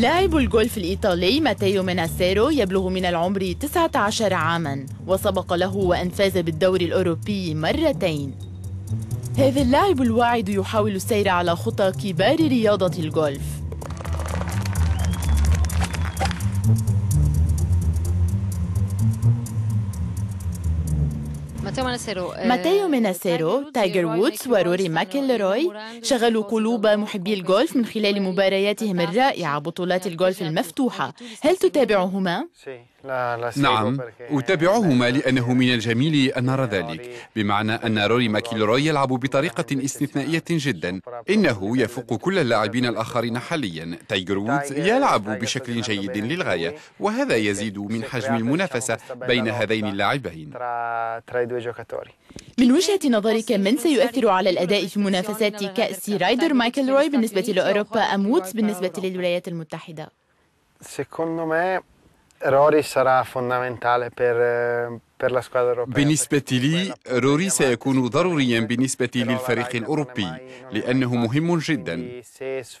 لاعب الجولف الإيطالي ماتيو ميناسيرو يبلغ من العمر 19 عاما وسبق له وأن فاز بالدوري الأوروبي مرتين هذا اللاعب الواعد يحاول السير على خطى كبار رياضة الجولف ماتيو ميناسيرو تايجر وودز وروري ماكيلروي شغلوا قلوب محبي الجولف من خلال مبارياتهم الرائعة بطولات الجولف المفتوحة هل تتابعهما؟ نعم أتابعهما يعني لأنه من الجميل أن نرى نعم، ذلك بمعنى أن روري ماكيلروي يلعب بطريقة نعم، استثنائية جدا إنه يفوق كل اللاعبين الآخرين حاليا تايجر وودز يلعب بشكل جيد للغاية وهذا يزيد من حجم المنافسة بين هذين اللاعبين من وجهة نظرك من سيؤثر على الأداء في منافسات كأس رايدر مايكل روي بالنسبة لأوروبا أم وودز بالنسبة للولايات المتحدة؟ Rory sarà fondamentale per بالنسبة لي روري سيكون ضروريا بالنسبة للفريق الأوروبي لأنه مهم جدا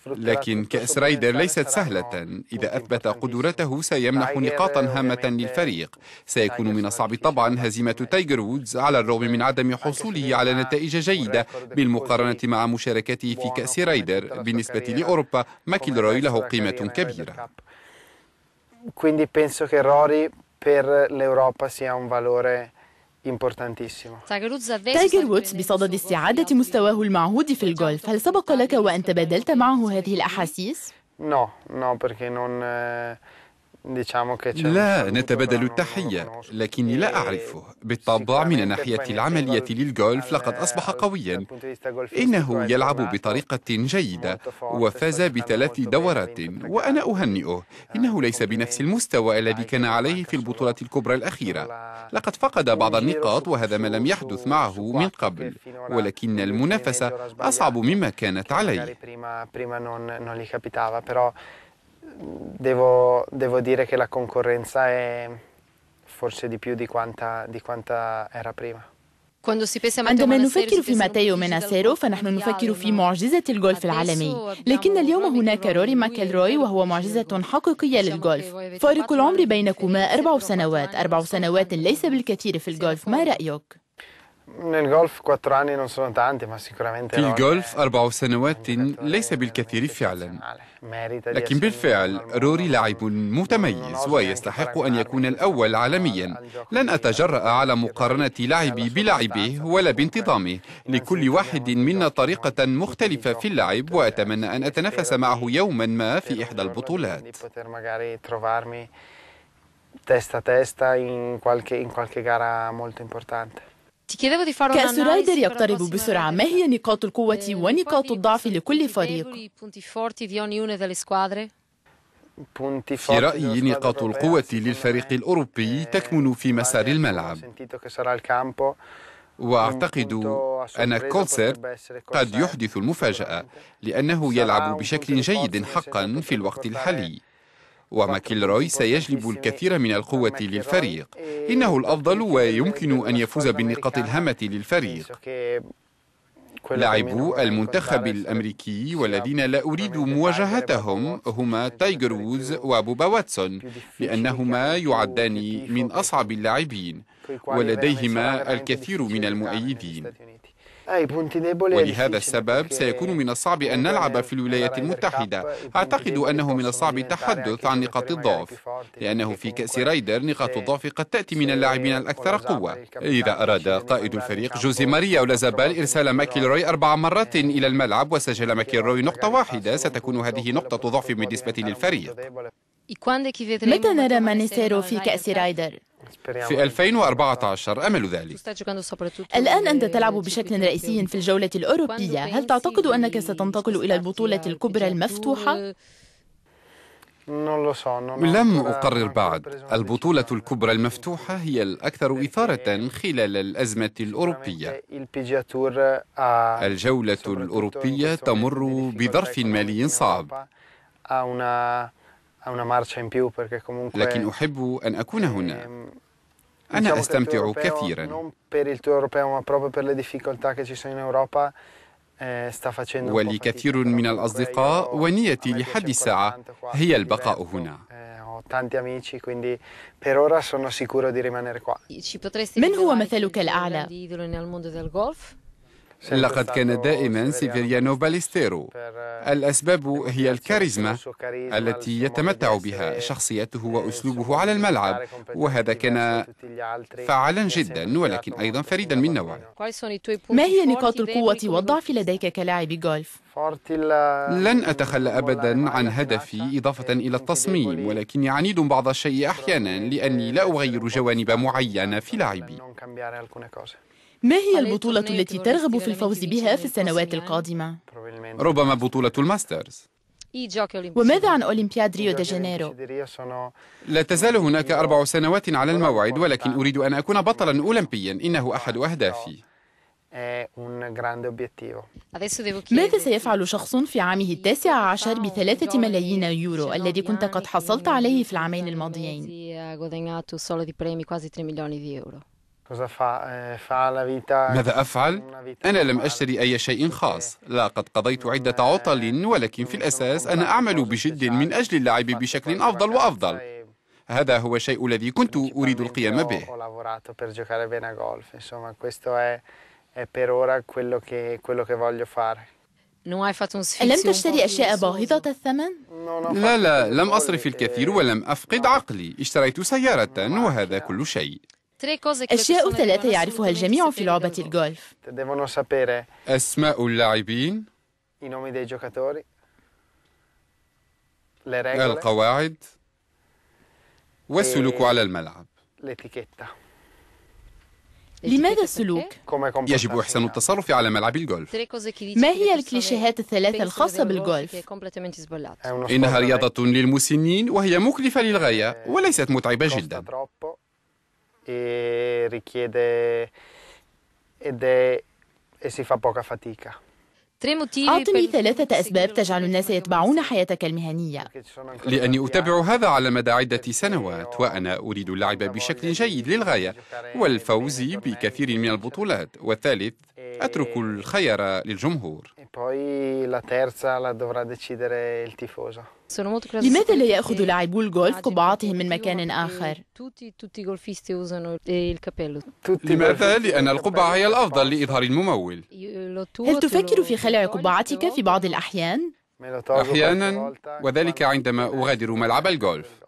لكن كأس رايدر ليست سهلة إذا أثبت قدرته سيمنح نقاطا هامة للفريق سيكون من الصعب طبعا هزيمة تايجر وودز على الرغم من عدم حصوله على نتائج جيدة بالمقارنة مع مشاركته في كأس رايدر بالنسبة لأوروبا ماكيلروي له قيمة كبيرة quindi penso che Rory per l'Europa sia un valore importanتيسimo تايجر وودز بصدد استعادة مستواه المعهود في الجولف هل سبق لك وأن تبادلت معه هذه الأحاسيس؟ No, no, perché non... Eh... لا نتبادل التحية لكني لا e أعرفه بالطبع من ناحية العملية للغولف لقد أصبح قويا إنه يلعب بطريقة جيدة وفاز بثلاث دورات وأنا أهنئه eh, إنه ليس بنفس المستوى الذي كان عليه في البطولة الكبرى الأخيرة لقد فقد بعض النقاط وهذا ما لم يحدث معه من قبل ولكن المنافسة أصعب مما كانت عليه devo, devo dire che la concorrenza è forse di più di quanta, di quanta era prima. عندما نفكر في ماتيو مناسيرو فنحن نفكر في معجزة الجولف العالمي لكن اليوم هناك روري ماكلروي وهو معجزة حقيقية للجولف فارق العمر بينكما أربع سنوات أربع سنوات e ليس بالكثير في الجولف ما رأيك؟ nel golf anni non sono tanti, ma sicuramente في الجولف أربع سنوات ليس بالكثير فعلا لكن بالفعل روري لاعب متميز ويستحق أن يكون الأول عالميا لن أتجرأ على مقارنة لعبي بلعبه ولا بانتظامه لكل واحد منا طريقة مختلفة في اللعب وأتمنى أن أتنافس معه يوما ما في إحدى البطولات testa a testa in qualche, in qualche gara molto importante. كسرايدر يقترب بسرعة ما هي نقاط القوة آه، ونقاط الضعف لكل فريق؟ في رأيي نقاط القوة للفريق الأوروبي آه، تكمن في مسار الملعب وأعتقد أن كولسر قد يحدث المفاجأة لأنه يلعب بشكل جيد حقا في الوقت الحالي روي سيجلب الكثير من القوة للفريق إنه الأفضل ويمكن أن يفوز بالنقاط الهامة للفريق لاعبو المنتخب الأمريكي والذين لا أريد مواجهتهم هما تايجر ووز وبوبا واتسون لأنهما يعدان من أصعب اللاعبين ولديهما الكثير من المؤيدين ولهذا السبب سيكون من الصعب أن نلعب في الولايات المتحدة أعتقد أنه من الصعب التحدث عن نقاط الضعف لأنه في كأس رايدر نقاط إيه. الضعف قد تأتي من اللاعبين الأكثر قوة إذا أراد قائد الفريق جوزي ماريا ولازابال إرسال ماكيلروي أربع مرات إلى الملعب وسجل ماكيلروي نقطة واحدة ستكون هذه نقطة ضعف بالنسبة للفريق متى نرى مانيسيرو في كأس رايدر؟ في 2014 أمل ذلك الآن أنت تلعب بشكل رئيسي في الجولة الأوروبية هل تعتقد أنك ستنتقل إلى البطولة الكبرى المفتوحة؟ لم أقرر بعد البطولة الكبرى المفتوحة هي الأكثر إثارة خلال الأزمة الأوروبية الجولة الأوروبية تمر بظرف مالي صعب لكن أحب أن أكون هنا ehm, أنا أستمتع كثيرا eh, ولي كثير من الأصدقاء ونيتي لحد الساعة هي البقاء هنا eh, من هو مثلك الأعلى؟ لقد كان دائما سيفيريانو باليستيرو الأسباب هي الكاريزما التي يتمتع بها شخصيته وأسلوبه على الملعب وهذا كان فعالا جدا ولكن أيضا فريدا من نوعه ما هي نقاط القوة والضعف لديك كلاعب جولف؟ لن أتخلى أبدا عن هدفي إضافة إلى التصميم ولكني عنيد بعض الشيء أحيانا لأني لا أغير جوانب معينة في لعبي ما هي البطولة التي ترغب في الفوز بها في السنوات القادمة؟ ربما بطولة الماسترز وماذا عن أولمبياد ريو دي جانيرو؟ لا تزال هناك أربع سنوات على الموعد ولكن أريد أن أكون بطلا أولمبيا إنه أحد أهدافي ماذا سيفعل شخص في عامه التاسع عشر بثلاثة ملايين يورو الذي كنت قد حصلت عليه في العامين الماضيين؟ Eh, ماذا أفعل؟ أنا لم أشتري أي شيء خاص لا قد قضيت عدة عطل ولكن في الأساس أنا أعمل بجد من أجل اللعب بشكل أفضل وأفضل هذا هو الشيء الذي كنت أريد القيام به لم تشتري أشياء باهظة الثمن؟ لا لا لم أصرف الكثير ولم أفقد عقلي اشتريت سيارة وهذا كل شيء أشياء ثلاثة يعرفها الجميع في لعبة الجولف أسماء اللاعبين القواعد والسلوك e على الملعب لماذا السلوك؟ يجب إحسان التصرف على ملعب الجولف ما هي الكليشيهات الثلاثة الخاصة بالجولف؟ إنها رياضة للمسنين وهي مكلفة للغاية eh, وليست متعبة جدا e richiede ed è e si fa poca fatica. أعطني ثلاثة أسباب تجعل الناس يتبعون حياتك المهنية لأني أتابع هذا على مدى عدة سنوات وأنا أريد اللعب بشكل جيد للغاية والفوز e بكثير من البطولات والثالث أترك الخيار للجمهور e لماذا لا يأخذ لاعبو الجولف قبعاتهم من مكان آخر؟ لماذا؟ لأن القبعة هي الأفضل لإظهار الممول هل تفكر في خلع قبعتك في بعض الأحيان؟ أحيانا وذلك عندما أغادر ملعب الجولف